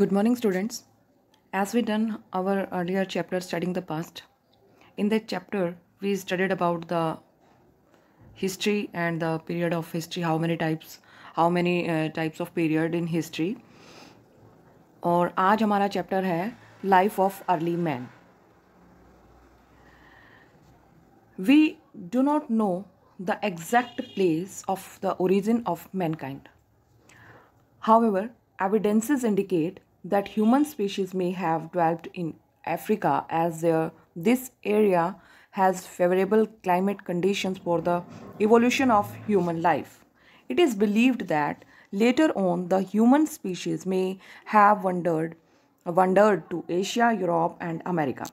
Good morning students. As we done our earlier chapter studying the past, in that chapter we studied about the history and the period of history, how many types, how many uh, types of period in history. और आज हमारा chapter है life of early man we do not know the exact place of the origin of mankind however evidences indicate that human species may have developed in Africa as their, this area has favorable climate conditions for the evolution of human life. It is believed that later on the human species may have wandered wandered to Asia, Europe and America.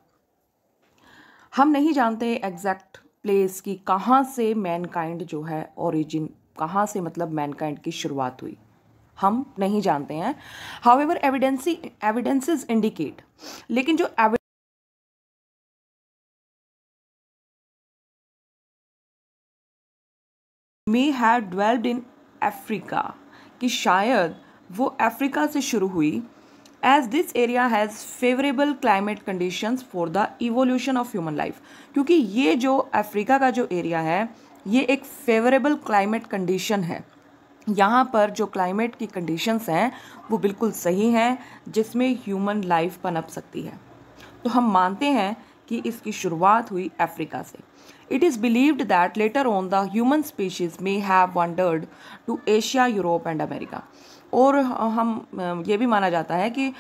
हम नहीं जानते exact place कि कहाँ से Mankind जो है origin कहाँ से मतलब मैनकाइंड की शुरुआत हुई हम नहीं जानते हैं however evidence evidences indicate लेकिन जो एवि may have developed in Africa कि शायद वो अफ्रीका से शुरू हुई as this area has favourable climate condition for the evolution of human life क्योंकि ये जो अफ्रीका का जो एरिया है ये एक फेवरेबल क्लाइमेट कंडीशन है यहाँ पर जो क्लाइमेट की कंडीशंस हैं वो बिल्कुल सही हैं जिसमें ह्यूमन लाइफ पनप सकती है तो हम मानते हैं कि इसकी शुरुआत हुई अफ्रीका से it is believed that later on the human species may have wandered to Asia Europe and America और हम ये भी माना जाता है कि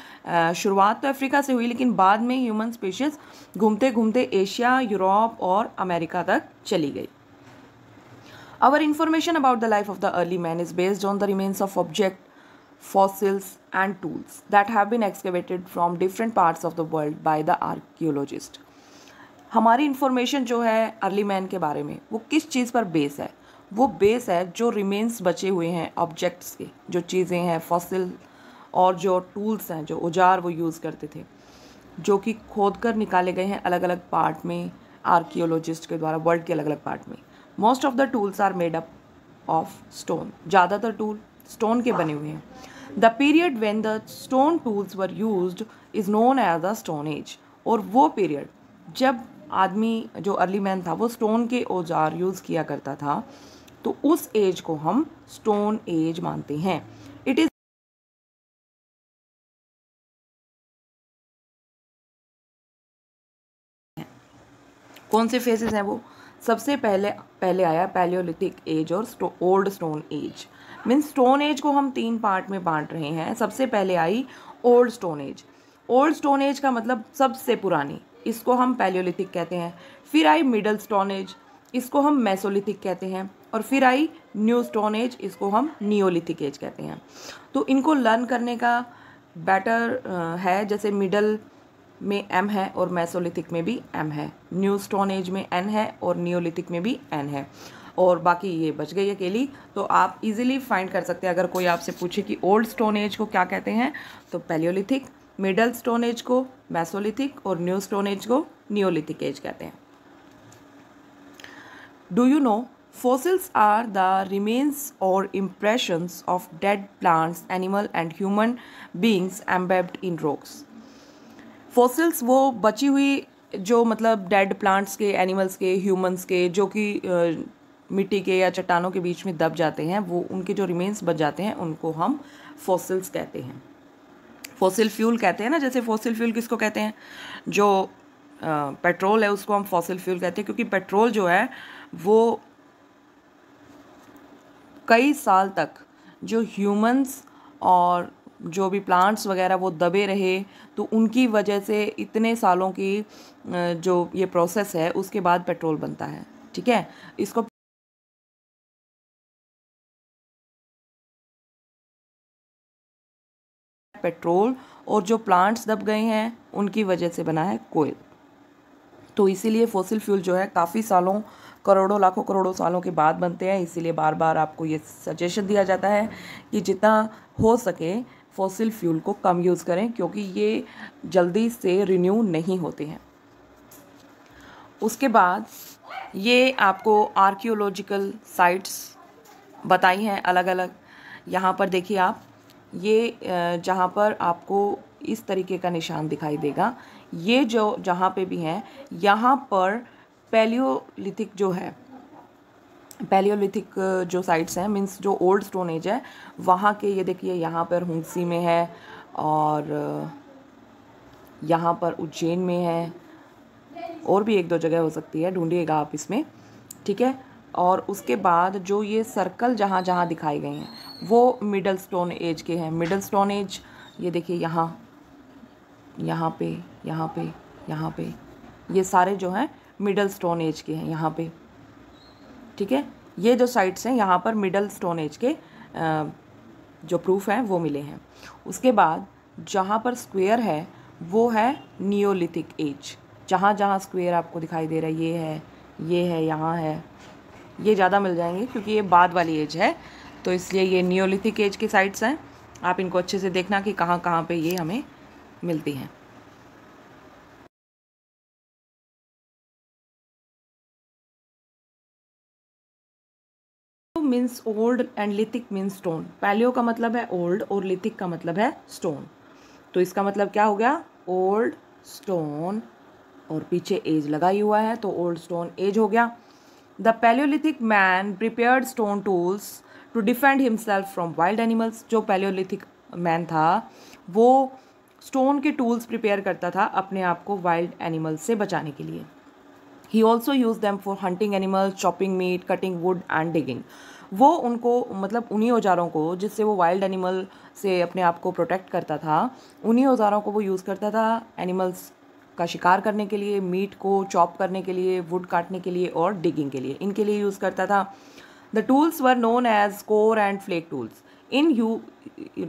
शुरुआत तो अफ्रीका से हुई लेकिन बाद में ह्यूमन स्पीशीज़ घूमते घूमते एशिया यूरोप और अमेरिका तक चली गई Our information about the life of the early man is based on the remains of object fossils, and tools that have been excavated from different parts of the world by the archaeologist. हमारी information जो है early man के बारे में वो किस चीज़ पर base है वो बेस है जो रिमेन्स बचे हुए हैं ऑब्जेक्ट्स के जो चीज़ें हैं फॉसिल और जो टूल्स हैं जो औजार वो यूज़ करते थे जो कि खोद कर निकाले गए हैं अलग अलग पार्ट में आर्कियोलॉजिस्ट के द्वारा वर्ल्ड के अलग अलग पार्ट में most of the tools are made up of stone ज़्यादातर टूल स्टोन के बने हुए हैं the period when the stone tools were used is known as the stone age और वो पीरियड जब आदमी जो अर्ली मैन था वो स्टोन के औजार यूज़ किया करता था तो उस एज को हम स्टोन एज मानते हैं इट इज़ कौन से फेसेस हैं वो सबसे पहले पहले आया पैलियोलिथिक एज और old stone age mean stone age को हम तीन पार्ट में बांट रहे हैं सबसे पहले आई old stone age old stone age का मतलब सबसे पुरानी इसको हम पैलियोलिथिक कहते हैं फिर आई मिडल स्टोन एज इसको हम मैसोलिथिक कहते हैं और फिर आई न्यू स्टोन एज इसको हम नियोलिथिक एज कहते हैं तो इनको लर्न करने का बेटर है जैसे मिडल में एम है और मैसोलिथिक में भी एम है न्यू स्टोन एज में एन है और न्योलिथिक में भी एन है और बाकी ये बच गई अकेली तो आप इजीली फाइंड कर सकते हैं अगर कोई आपसे पूछे कि ओल्ड स्टोन एज को क्या कहते हैं तो पैलियोलिथिक मिडल स्टोन एज को मैसोलिथिक और न्यू स्टोन एज को न्योलिथिक एज कहते हैं do you know fossils are the remains और impression of dead plants animal and human beings embedded in rocks fossils वो बची हुई जो मतलब डेड प्लांट्स के एनिमल्स के ह्यूमंस के जो कि मिट्टी के या चट्टानों के बीच में दब जाते हैं वो उनके जो रिमेन्स बच जाते हैं उनको हम फॉसिल्स कहते हैं फॉसिल फ्यूल कहते हैं ना जैसे फॉसिल फ्यूल किसको कहते हैं जो आ, पेट्रोल है उसको हम फॉसिल फ्यूल कहते हैं क्योंकि पेट्रोल जो है वो कई साल तक जो ह्यूमंस और जो भी प्लांट्स वगैरह वो दबे रहे तो उनकी वजह से इतने सालों की जो ये प्रोसेस है उसके बाद पेट्रोल बनता है ठीक है इसको पेट्रोल और जो प्लांट्स दब गए हैं उनकी वजह से बना है कोयल तो इसीलिए फोसिल फ्यूल जो है काफ़ी सालों करोड़ों लाखों करोड़ों सालों के बाद बनते हैं इसीलिए बार बार आपको ये सजेशन दिया जाता है कि जितना हो सके फॉसिल फ्यूल को कम यूज़ करें क्योंकि ये जल्दी से रिन्यू नहीं होते हैं उसके बाद ये आपको आर्कियोलॉजिकल साइट्स बताई हैं अलग अलग यहाँ पर देखिए आप ये जहाँ पर आपको इस तरीके का निशान दिखाई देगा ये जो जहाँ पे भी हैं यहाँ पर पैलियोलिथिक जो है पैलियोलिथिक uh, जो साइट्स हैं मीन्स जो ओल्ड स्टोन एज है वहाँ के ये देखिए यहाँ पर हुसी में है और uh, यहाँ पर उज्जैन में है और भी एक दो जगह हो सकती है ढूंढिएगा आप इसमें ठीक है और उसके बाद जो ये सर्कल जहाँ जहाँ दिखाई गए हैं वो मिडल स्टोन एज के हैं मिडल स्टोन एज ये देखिए यहाँ यहाँ पे यहाँ पे यहाँ पे ये सारे जो हैं मिडल स्टोन एज के हैं यहाँ पे ठीक है ये जो साइट्स हैं यहाँ पर मिडल स्टोन एज के जो प्रूफ हैं वो मिले हैं उसके बाद जहाँ पर स्क्वेयर है वो है नियोलिथिक एज जहाँ जहाँ स्क्वेयर आपको दिखाई दे रहा है ये है ये है यहाँ है ये ज़्यादा मिल जाएंगे क्योंकि ये बाद वाली एज है तो इसलिए ये नियोलिथिक एज की साइट्स हैं आप इनको अच्छे से देखना कि कहाँ कहाँ पे ये हमें मिलती हैं means old and lithic means stone palaeo का मतलब है ओल्ड और लिथिक का मतलब है स्टोन तो इसका मतलब क्या हो गया ओल्ड स्टोन और पीछे एज लगाई हुआ है तो ओल्ड स्टोन एज हो गया the Palaeolithic man prepared stone tools to defend himself from wild animals जो पैलियोलिथिक मैन था वो स्टोन के टूल्स प्रिपेयर करता था अपने आप को वाइल्ड एनिमल्स से बचाने के लिए ही also use them for hunting animals chopping meat cutting wood and digging वो उनको मतलब उन्हीं औजारों को जिससे वो वाइल्ड एनिमल से अपने आप को प्रोटेक्ट करता था उन्हीं औजारों को वो यूज़ करता था एनिमल्स का शिकार करने के लिए मीट को चॉप करने के लिए वुड काटने के लिए और डिगिंग के लिए इनके लिए यूज़ करता था the tools were known as core and flake tools इन यू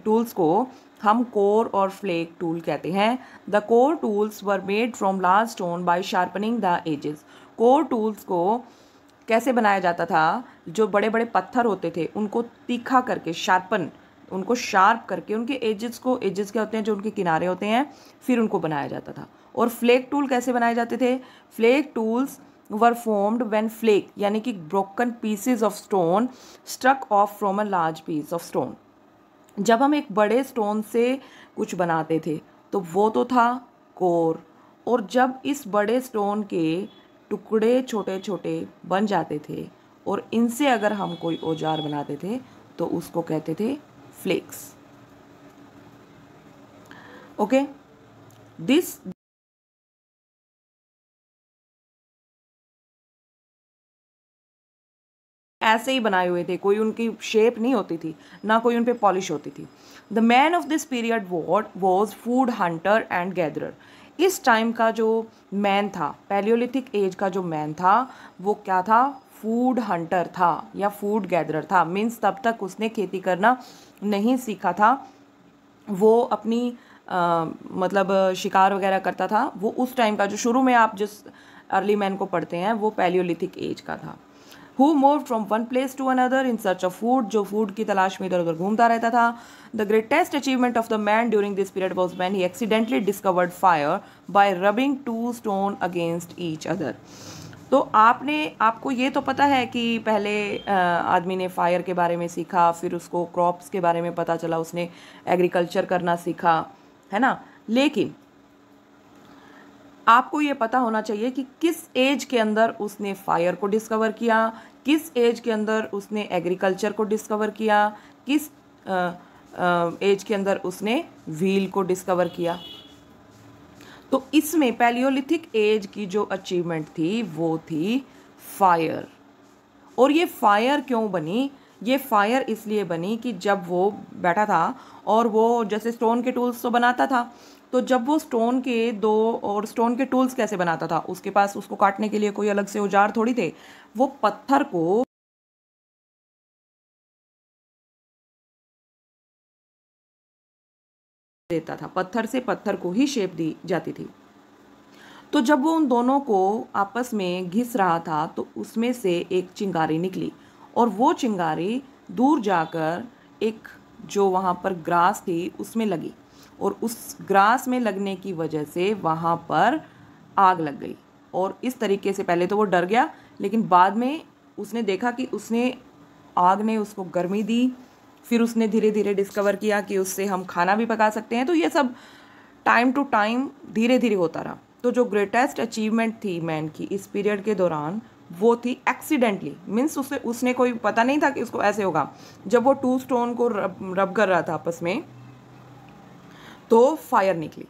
टूल्स को हम कोर और फ्लेक टूल कहते हैं the core tools were made from large stone by sharpening the edges core tools को कैसे बनाया जाता था जो बड़े बड़े पत्थर होते थे उनको तीखा करके शार्पन उनको शार्प करके उनके एजेस को एजेस क्या होते हैं जो उनके किनारे होते हैं फिर उनको बनाया जाता था और फ्लेक टूल कैसे बनाए जाते थे flake tools were formed when flake यानी कि broken pieces of stone struck off from a large piece of stone जब हम एक बड़े स्टोन से कुछ बनाते थे तो वो तो था कोर और जब इस बड़े स्टोन के टुकड़े छोटे छोटे बन जाते थे और इनसे अगर हम कोई औजार बनाते थे तो उसको कहते थे फ्लेक्स ओके दिस ऐसे ही बनाए हुए थे कोई उनकी शेप नहीं होती थी ना कोई उन पर पॉलिश होती थी the man of this period was food hunter and gather इस टाइम का जो मैन था पैलियोलिथिक एज का जो मैन था वो क्या था फूड हंटर था या फूड गैदरर था मीन्स तब तक उसने खेती करना नहीं सीखा था वो अपनी आ, मतलब शिकार वगैरह करता था वो उस टाइम का जो शुरू में आप जिस अर्ली मैन को पढ़ते हैं वो पैलियोलिथिक एज का था who move from one place to another in search of food जो फूड की तलाश में इधर उधर घूमता रहता था the greatest achievement of the man during this period was man he accidentally discovered fire by rubbing two stone against each other तो आपने आपको ये तो पता है कि पहले आदमी ने फायर के बारे में सीखा फिर उसको क्रॉप्स के बारे में पता चला उसने एग्रीकल्चर करना सीखा है ना लेकिन आपको ये पता होना चाहिए कि किस एज के अंदर उसने फायर को डिस्कवर किया किस एज के अंदर उसने एग्रीकल्चर को डिस्कवर किया किस आ, एज के अंदर उसने व्हील को डिस्कवर किया तो इसमें पैलियोलिथिक एज की जो अचीवमेंट थी वो थी फायर और ये फायर क्यों बनी ये फायर इसलिए बनी कि जब वो बैठा था और वो जैसे स्टोन के टूल्स तो बनाता था तो जब वो स्टोन के दो और स्टोन के टूल्स कैसे बनाता था उसके पास उसको काटने के लिए कोई अलग से औजार थोड़ी थे वो पत्थर को देता था पत्थर से पत्थर को ही शेप दी जाती थी तो जब वो उन दोनों को आपस में घिस रहा था तो उसमें से एक चिंगारी निकली और वो चिंगारी दूर जाकर एक जो वहाँ पर ग्रास थी उसमें लगी और उस ग्रास में लगने की वजह से वहाँ पर आग लग गई और इस तरीके से पहले तो वो डर गया लेकिन बाद में उसने देखा कि उसने आग ने उसको गर्मी दी फिर उसने धीरे धीरे डिस्कवर किया कि उससे हम खाना भी पका सकते हैं तो ये सब टाइम टू टाइम धीरे धीरे होता रहा तो जो ग्रेटेस्ट अचीवमेंट थी मैन की इस पीरियड के दौरान वो थी एक्सीडेंटली मीन्स उसे उसने कोई पता नहीं था कि उसको ऐसे होगा जब वो टू स्टोन को रब रब कर रहा था आपस में तो फायर निकली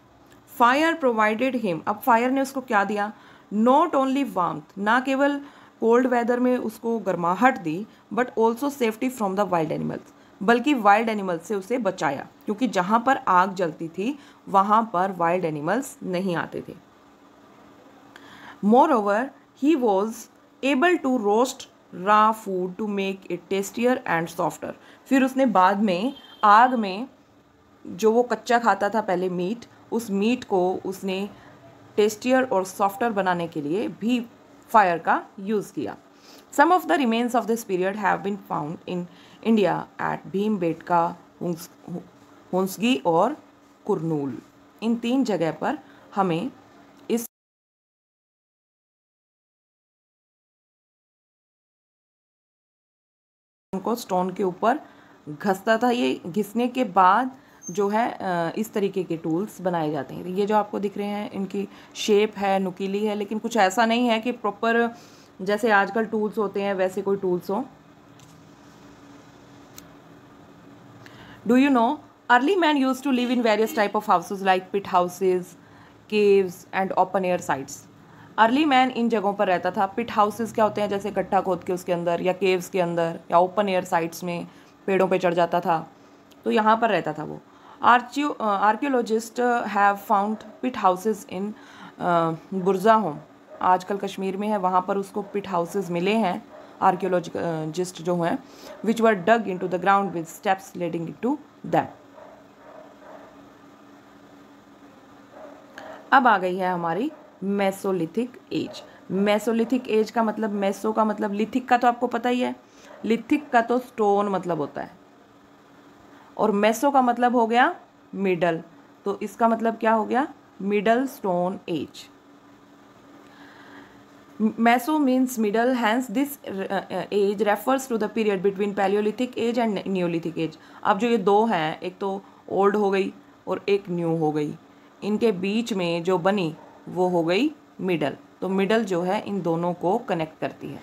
फायर प्रोवाइडेड हिम अब फायर ने उसको क्या दिया नॉट ओनली वार्म ना केवल कोल्ड वेदर में उसको गर्माहट दी but also safety from the wild animals बल्कि वाइल्ड एनिमल्स से उसे बचाया क्योंकि जहाँ पर आग जलती थी वहाँ पर वाइल्ड एनिमल्स नहीं आते थे moreover he was able to roast raw food to make it tastier and softer फिर उसने बाद में आग में जो वो कच्चा खाता था पहले मीट उस मीट को उसने टेस्टियर और सॉफ्टर बनाने के लिए भी फायर का यूज़ किया some of the remains of this period have been found in India at Bhimbetka Hunsgi और कुरनूल इन तीन जगह पर हमें को स्टोन के ऊपर घसता था ये घिसने के बाद जो है इस तरीके के टूल्स बनाए जाते हैं ये जो आपको दिख रहे हैं इनकी शेप है नुकीली है लेकिन कुछ ऐसा नहीं है कि प्रॉपर जैसे आजकल टूल्स होते हैं वैसे कोई टूल्स हो do you know early man use to live in various type of houses like pit houses caves and open air sites early man इन जगहों पर रहता था पिट हाउसेस क्या होते हैं जैसे गड्ढा खोद के उसके अंदर या केव्स के अंदर या ओपन एयर साइट्स में पेड़ों पे चढ़ जाता था तो यहाँ पर रहता था वो आर्च्यू archaeologist have found pit houses in Burzahom आजकल कश्मीर में है वहाँ पर उसको पिट हाउसेस मिले हैं आर्क्योलॉजिस्ट जो हैं which were dug in to the ground with steps leading to that अब आ गई है हमारी मैसोलिथिक एज मैसोलिथिक एज का मतलब मैसो का मतलब लिथिक का तो आपको पता ही है लिथिक का तो स्टोन मतलब होता है और मैसो का मतलब हो गया मिडल तो इसका मतलब क्या हो गया middle stone age meso means middle hence this age refers to the period between palaeolithic age and neolithic age अब जो ये दो हैं एक तो ओल्ड हो गई और एक न्यू हो गई इनके बीच में जो बनी वो हो गई मिडल तो मिडल जो है इन दोनों को कनेक्ट करती है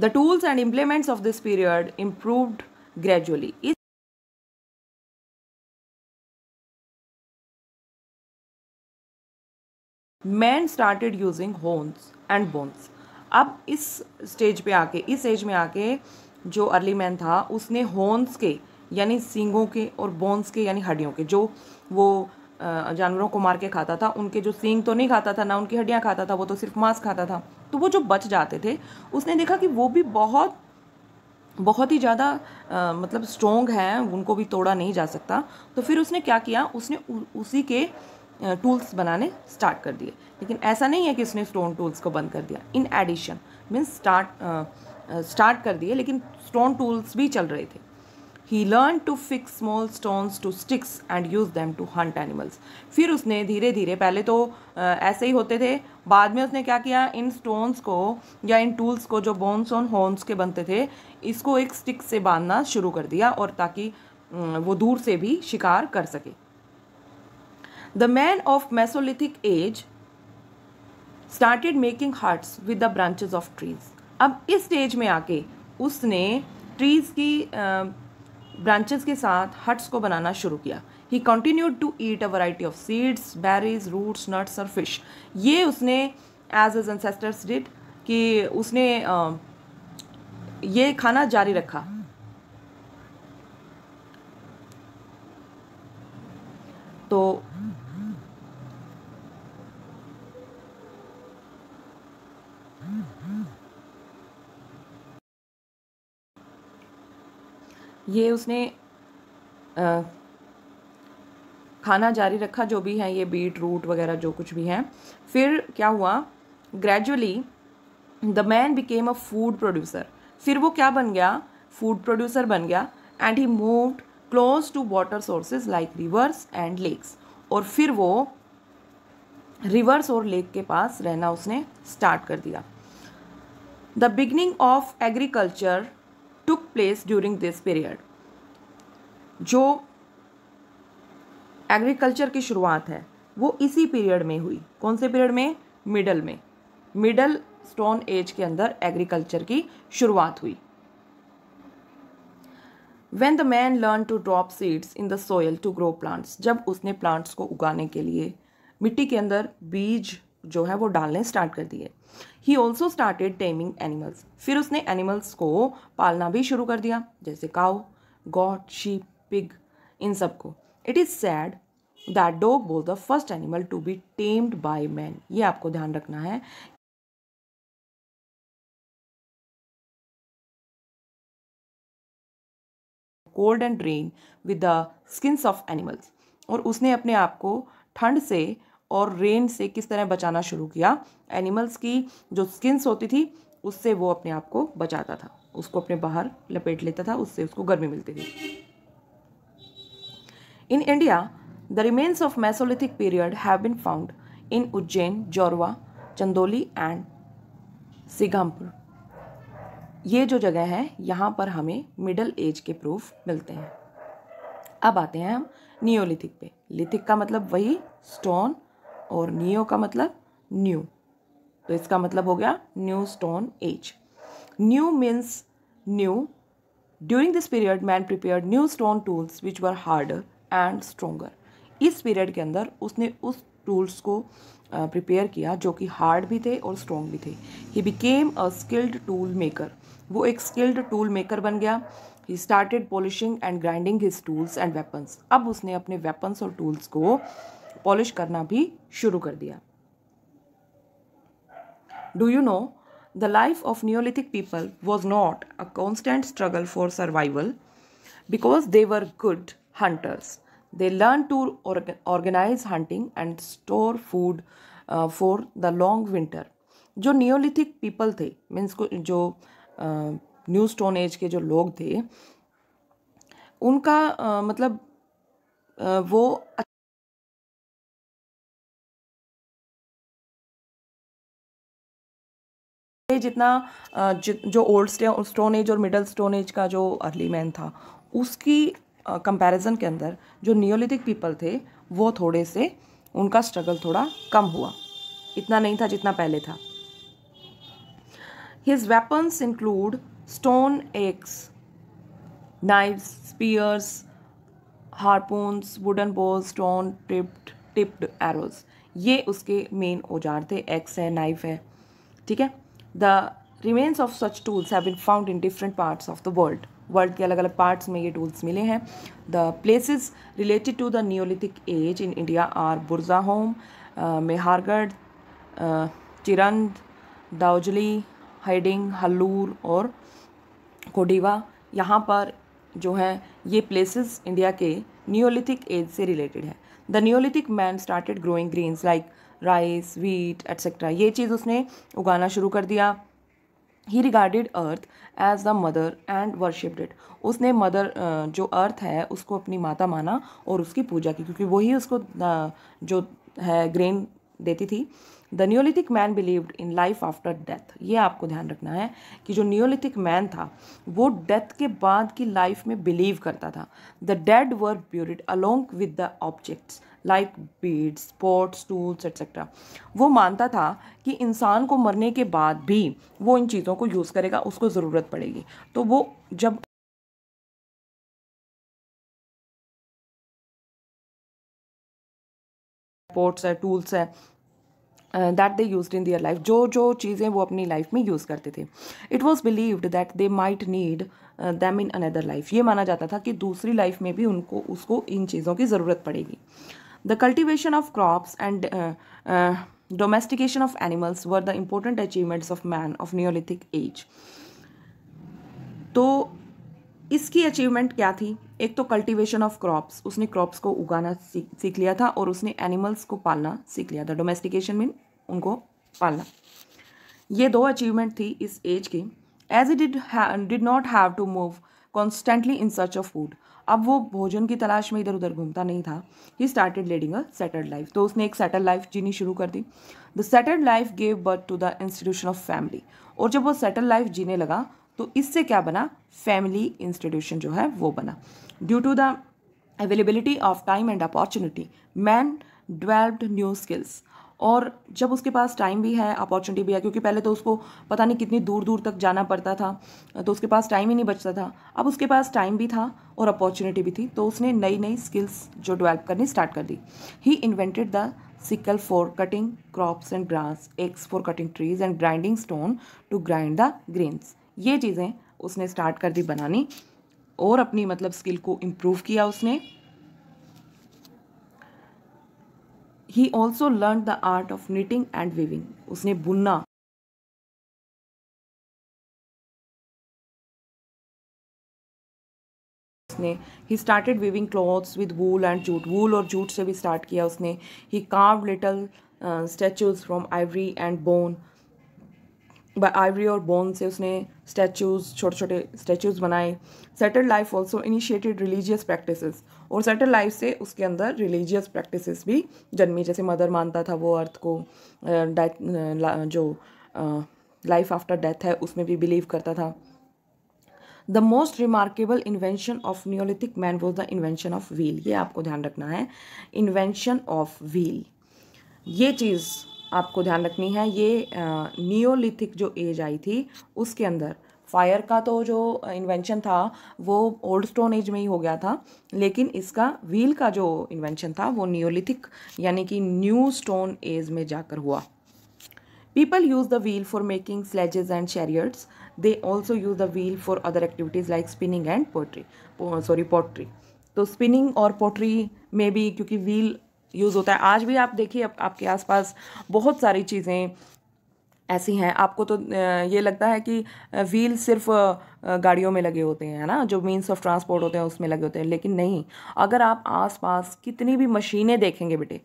the tools and implements of this period improved gradually man started using hones and bones अब इस स्टेज पे आके इस एज में आके जो अर्ली मैन था उसने होन्स के यानी सींगों के और बोन्स के यानी हड्डियों के जो वो जानवरों को मार के खाता था उनके जो सींग तो नहीं खाता था ना उनकी हड्डियाँ खाता था वो तो सिर्फ मांस खाता था तो वो जो बच जाते थे उसने देखा कि वो भी बहुत बहुत ही ज़्यादा मतलब स्ट्रोंग हैं उनको भी तोड़ा नहीं जा सकता तो फिर उसने क्या किया उसने उ, उसी के टूल्स बनाने स्टार्ट कर दिए लेकिन ऐसा नहीं है कि उसने स्टोन टूल्स को बंद कर दिया in addition means start start कर दिए लेकिन स्टोन टूल्स भी चल रहे थे he learn to fix small stones to sticks and use them to hunt animals फिर उसने धीरे धीरे पहले तो ऐसे ही होते थे बाद में उसने क्या किया इन स्टोन्स को या इन टूल्स को जो बोन्स और होन्स के बनते थे इसको एक स्टिक से बांधना शुरू कर दिया और ताकि वो दूर से भी शिकार कर सके the man of mesolithic age started making huts with the branches of trees अब इस स्टेज में आके उसने ट्रीज़ की ब्रांचेस के साथ हट्स को बनाना शुरू किया he continued to eat a variety of seeds berries roots nuts और फिश ये उसने एज एज एनसेस्टर्स डिड कि उसने ये खाना जारी रखा ये उसने आ, खाना जारी रखा जो भी है ये बीट रूट वगैरह जो कुछ भी है फिर क्या हुआ gradually the man became a food producer फिर वो क्या बन गया फूड प्रोड्यूसर बन गया and he moved close to water sources like rivers and lakes और फिर वो रिवर्स और लेक के पास रहना उसने स्टार्ट कर दिया the beginning of agriculture took place during this period जो एग्रीकल्चर की शुरुआत है वो इसी पीरियड में हुई कौन से पीरियड में मिडल में मिडल स्टोन एज के अंदर एग्रीकल्चर की शुरुआत हुई when the man learn to drop seeds in the soil to grow plants जब उसने प्लांट्स को उगाने के लिए मिट्टी के अंदर बीज जो है वो डालने स्टार्ट कर दिए he also started taming animals फिर उसने एनिमल्स को पालना भी शुरू कर दिया जैसे काउ गॉड शीप पिग इन सबको it is said that dog बोल the first animal to be tamed by man ये आपको ध्यान रखना है cold and rain with the skins of animals और उसने अपने आप को ठंड से और रेन से किस तरह बचाना शुरू किया एनिमल्स की जो स्किन्स होती थी उससे वो अपने आप को बचाता था उसको अपने बाहर लपेट लेता था उससे उसको गर्मी मिलती थी In India, the remains of Mesolithic period have been found in Ujjain, Jorwa, Chandoli and Sigampur ये जो जगह है यहाँ पर हमें मिडल एज के प्रूफ मिलते हैं अब आते हैं हम नियोलिथिक पे लिथिक का मतलब वही स्टोन और नियो का मतलब न्यू तो इसका मतलब हो गया new stone age new means new during this period man prepare new stone tools which were harder and stronger इस पीरियड के अंदर उसने उस टूल्स को प्रिपेयर किया जो कि हार्ड भी थे और स्ट्रोंग भी थे he became a skilled tool maker वो एक स्किल्ड टूल मेकर बन गया he started polishing and grinding his tools and weapons अब उसने अपने वेपन्स और टूल्स को पॉलिश करना भी शुरू कर दिया do you know the life of neolithic people was not a constant struggle for survival because they were good hunters They learn to orga organize hunting and store food uh, for the long winter. जो neolithic people थे means को जो uh, new stone age के जो लोग थे उनका uh, मतलब uh, वो जितना जो ओल्ड स्टोन एज और मिडल स्टोन एज का जो अर्ली मैन था उसकी कंपैरिजन के अंदर जो नियोलिथिक पीपल थे वो थोड़े से उनका स्ट्रगल थोड़ा कम हुआ इतना नहीं था जितना पहले था his weapons include stone axe knife spears harpoons wooden bows stone tipped tipped arrows ये उसके मेन औजार थे एक्स है नाइफ है ठीक है the remains of such tools have been found in different parts of the world world के अलग अलग पार्ट्स में ये टूल्स मिले हैं the places related to the neolithic age in India are Burzahom Mehrgarh Chirand Daojali Hading Hallur और कोडिवा यहाँ पर जो है ये प्लेसेस इंडिया के नियोलिथिक एज से रिलेटेड है the neolithic man started growing grains like rice wheat etcetera ये चीज़ उसने उगाना शुरू कर दिया he regarded earth as the mother and worshipped it उसने मदर जो अर्थ है उसको अपनी माता माना और उसकी पूजा की क्योंकि वही उसको जो है ग्रेन देती थी the neolithic man believed in life after death ये आपको ध्यान रखना है कि जो न्योलिथिक मैन था वो डेथ के बाद की लाइफ में बिलीव करता था the dead were buried along with the objects like beads pots tools etcetera वो मानता था कि इंसान को मरने के बाद भी वो इन चीज़ों को यूज़ करेगा उसको ज़रूरत पड़ेगी तो वो जब स्पोर्ट्स है टूल्स है that they use in their life जो जो चीज़ें वो अपनी लाइफ में यूज़ करते थे it was believed that they might need them in another life ये माना जाता था कि दूसरी लाइफ में भी उनको उसको इन चीज़ों की ज़रूरत पड़ेगी The cultivation of crops and uh, uh, domestication of animals were the important achievements of man of Neolithic age. तो इसकी अचीवमेंट क्या थी एक तो कल्टीवेशन ऑफ क्रॉप्स उसने क्रॉप्स को उगाना सीख सीख लिया था और उसने एनिमल्स को पालना सीख लिया था डोमेस्टिकेशन मीन उनको पालना ये दो अचीवमेंट थी इस एज की age it did did not have to move constantly in search of food अब वो भोजन की तलाश में इधर उधर घूमता नहीं था he started leading a settled life तो उसने एक सेटल लाइफ जीनी शुरू कर दी the settled life gave birth to the institution of family और जब वो सेटल लाइफ जीने लगा तो इससे क्या बना फैमिली इंस्टीट्यूशन जो है वो बना due to the availability of time and opportunity man developed new skills और जब उसके पास टाइम भी है अपॉर्चुनिटी भी है क्योंकि पहले तो उसको पता नहीं कितनी दूर दूर तक जाना पड़ता था तो उसके पास टाइम ही नहीं बचता था अब उसके पास टाइम भी था और अपॉर्चुनिटी भी थी तो उसने नई नई स्किल्स जो डेवलप करनी स्टार्ट कर दी he invented the sickle for cutting crops and grass axes for cutting trees and grinding stone to grind the grains ये चीज़ें उसने स्टार्ट कर दी बनानी और अपनी मतलब स्किल को इम्प्रूव किया उसने he also learn the art of knitting and weaving उसने बुनना उसने he started weaving clothes with wool and jute wool और जूट से भी स्टार्ट किया उसने he carve little statues from ivory and bone ivory और बोन से उसने स्टैचूज़ छोटे छोटे स्टैचूज़ बनाए settle life also initiated religious practice और सेटल लाइफ से उसके अंदर रिलीजियस प्रैक्टिस भी जन्मी जैसे मदर मानता था वो अर्थ को जो लाइफ आफ्टर डेथ है उसमें भी बिलीव करता था the most remarkable invention of neolithic man was the invention of wheel ये आपको ध्यान रखना है इन्वेंशन ऑफ व्हील ये चीज़ आपको ध्यान रखनी है ये नियोलिथिक जो एज आई थी उसके अंदर फायर का तो जो इन्वेंशन था वो ओल्ड स्टोन एज में ही हो गया था लेकिन इसका व्हील का जो इन्वेंशन था वो नियोलिथिक यानी कि न्यू स्टोन एज में जाकर हुआ people use the wheel for making sledges and chariots they also use the wheel for other activities like spinning and pottery sorry pottery तो स्पिनिंग और पोट्री में भी क्योंकि व्हील यूज़ होता है आज भी आप देखिए आप, आपके आसपास बहुत सारी चीज़ें ऐसी हैं आपको तो ये लगता है कि व्हील सिर्फ गाड़ियों में लगे होते हैं ना जो मीन्स ऑफ ट्रांसपोर्ट होते हैं उसमें लगे होते हैं लेकिन नहीं अगर आप आसपास कितनी भी मशीनें देखेंगे बेटे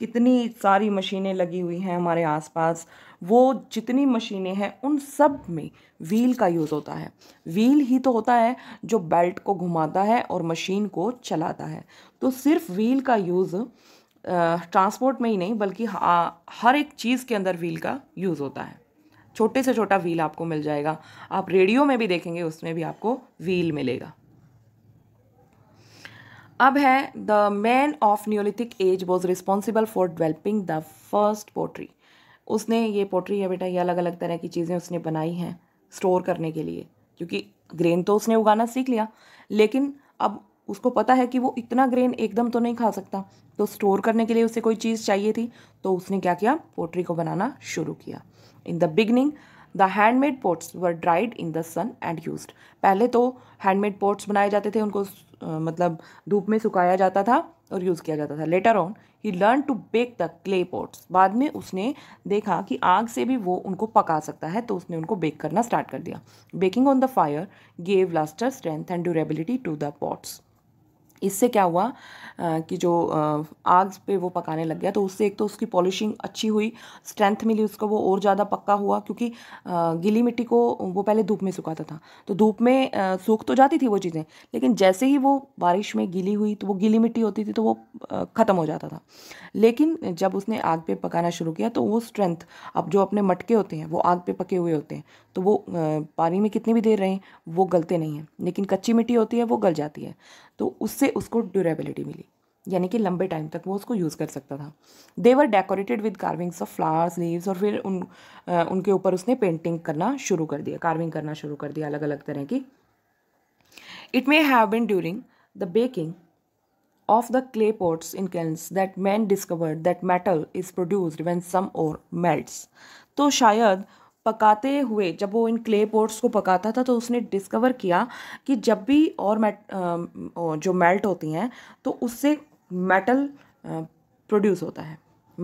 कितनी सारी मशीनें लगी हुई हैं हमारे आसपास वो जितनी मशीनें हैं उन सब में व्हील का यूज़ होता है व्हील ही तो होता है जो बेल्ट को घुमाता है और मशीन को चलाता है तो सिर्फ व्हील का यूज़ ट्रांसपोर्ट में ही नहीं बल्कि हर एक चीज़ के अंदर व्हील का यूज़ होता है छोटे से छोटा व्हील आपको मिल जाएगा आप रेडियो में भी देखेंगे उसमें भी आपको व्हील मिलेगा अब है the man of neolithic age was responsible for developing the first pottery उसने ये पोट्री है बेटा ये अलग अलग तरह की चीज़ें उसने बनाई हैं स्टोर करने के लिए क्योंकि ग्रेन तो उसने उगाना सीख लिया लेकिन अब उसको पता है कि वो इतना ग्रेन एकदम तो नहीं खा सकता तो स्टोर करने के लिए उसे कोई चीज़ चाहिए थी तो उसने क्या किया पोट्री को बनाना शुरू किया in the beginning the handmade pots were dried in the sun and use पहले तो हैंडमेड पोट्स बनाए जाते थे उनको मतलब धूप में सुखाया जाता था और यूज़ किया जाता था later on he learn to bake the clay pots बाद में उसने देखा कि आग से भी वो उनको पका सकता है तो उसने उनको बेक करना स्टार्ट कर दिया baking on the fire gave lustre strength and durability to the pots इससे क्या हुआ कि जो आग पे वो पकाने लग गया तो उससे एक तो उसकी पॉलिशिंग अच्छी हुई स्ट्रेंथ मिली उसको वो और ज़्यादा पक्का हुआ क्योंकि गीली मिट्टी को वो पहले धूप में सुखाता था तो धूप में सूख तो जाती थी वो चीज़ें लेकिन जैसे ही वो बारिश में गीली हुई तो वो गीली मिट्टी होती थी तो वो ख़त्म हो जाता था लेकिन जब उसने आग पर पकाना शुरू किया तो वो स्ट्रेंथ अब जो अपने मटके होते हैं वो आग पर पके हुए होते हैं तो वो पानी में कितनी भी देर रहें वो गलते नहीं हैं लेकिन कच्ची मिट्टी होती है वो गल जाती है तो उससे उसको ड्यूरेबिलिटी मिली यानी कि लंबे टाइम तक वो उसको यूज़ कर सकता था they were decorated with carvings of flowers leaves और फिर उन आ, उनके ऊपर उसने पेंटिंग करना शुरू कर दिया कार्विंग करना शुरू कर दिया अलग अलग तरह की it may have been during the baking of the clay pots in kilns that man discovered that metal is produced when some ore melt तो शायद पकाते हुए जब वो इन क्ले पोर्ट्स को पकाता था तो उसने डिस्कवर किया कि जब भी और मेट जो मेल्ट होती हैं तो उससे मेटल प्रोड्यूस होता है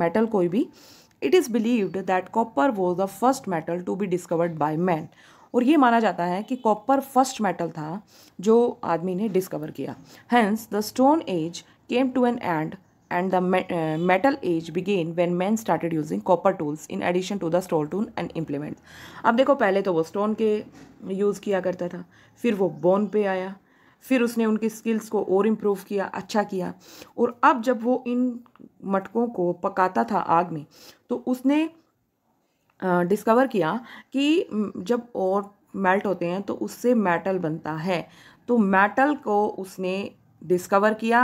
मेटल कोई भी it is believed that copper was the first metal to be discovered by man और ये माना जाता है कि कॉपर फर्स्ट मेटल था जो आदमी ने डिस्कवर किया hence the stone age came to an end and the me uh, metal age began when men started using copper tools in addition to the stone tool and implement अब देखो पहले तो वो स्टोन के use किया करता था फिर वो बोन पे आया फिर उसने उनकी स्किल्स को और इम्प्रूव किया अच्छा किया और अब जब वो इन मटकों को पकाता था आग में तो उसने डिस्कवर किया कि जब और मेल्ट होते हैं तो उससे मेटल बनता है तो मेटल को उसने डिस्कवर किया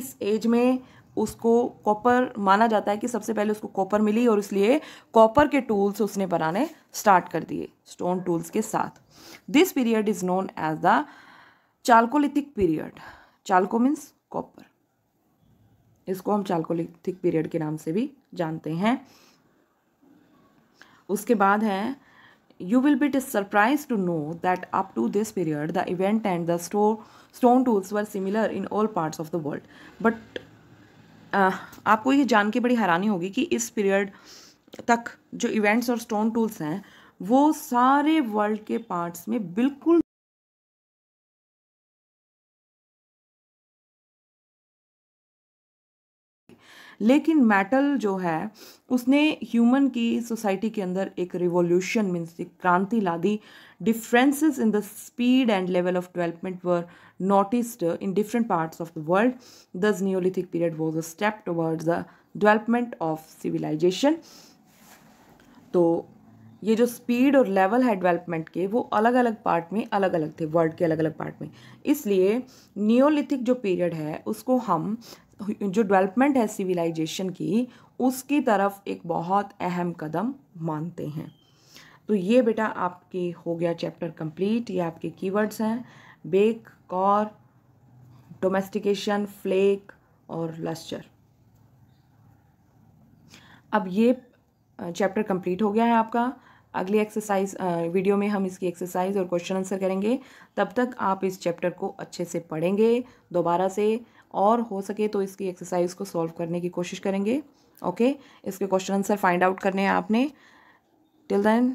इस एज में उसको कॉपर माना जाता है कि सबसे पहले उसको कॉपर मिली और इसलिए कॉपर के टूल्स उसने बनाने स्टार्ट कर दिए स्टोन टूल्स के साथ this period is known as the chalcolithic period chalco means copper इसको हम चाल्कोलिथिक पीरियड के नाम से भी जानते हैं उसके बाद है will be this surprise to know that up to this period the event and the store stone tools were similar in all parts of the world but आपको ये जान के बड़ी हैरानी होगी कि इस पीरियड तक जो इवेंट्स और स्टोन टूल्स हैं वो सारे वर्ल्ड के पार्ट्स में बिल्कुल लेकिन मेटल जो है उसने ह्यूमन की सोसाइटी के अंदर एक रिवॉल्यूशन मीन्स एक क्रांति ला दी differences in the speed and level of development were noticed in different parts of the world. Thus, Neolithic period was a step towards the development of civilization. तो ये जो speed और level है development के वो अलग अलग पार्ट में अलग अलग थे वर्ल्ड के अलग अलग पार्ट में इसलिए नियोलिथिक जो पीरियड है उसको हम जो डेवलपमेंट है सिविलाइजेशन की उसकी तरफ एक बहुत अहम कदम मानते हैं तो ये बेटा आपके हो गया चैप्टर कंप्लीट ये आपके कीवर्ड्स हैं बेक कॉर डोमेस्टिकेशन फ्लेक और लस्चर अब ये चैप्टर कंप्लीट हो गया है आपका अगली एक्सरसाइज वीडियो में हम इसकी एक्सरसाइज और क्वेश्चन आंसर करेंगे तब तक आप इस चैप्टर को अच्छे से पढ़ेंगे दोबारा से और हो सके तो इसकी एक्सरसाइज को सॉल्व करने की कोशिश करेंगे ओके इसके क्वेश्चन आंसर फाइंड आउट करने हैं आपने टिल देन